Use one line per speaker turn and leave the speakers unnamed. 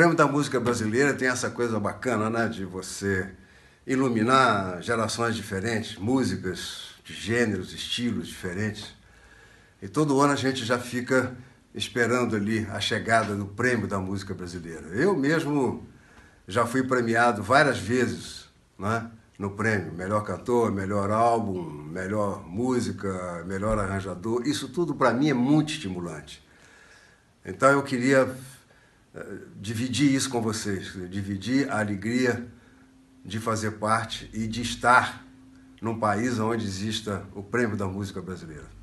prêmio da música brasileira tem essa coisa bacana, né? De você iluminar gerações diferentes, músicas de gêneros, estilos diferentes. E todo ano a gente já fica esperando ali a chegada do prêmio da música brasileira. Eu mesmo já fui premiado várias vezes né, no prêmio. Melhor cantor, melhor álbum, melhor música, melhor arranjador. Isso tudo para mim é muito estimulante. Então eu queria eh, dividir isso com vocês, dividir a alegria de fazer parte e de estar num país onde exista o prêmio da música brasileira.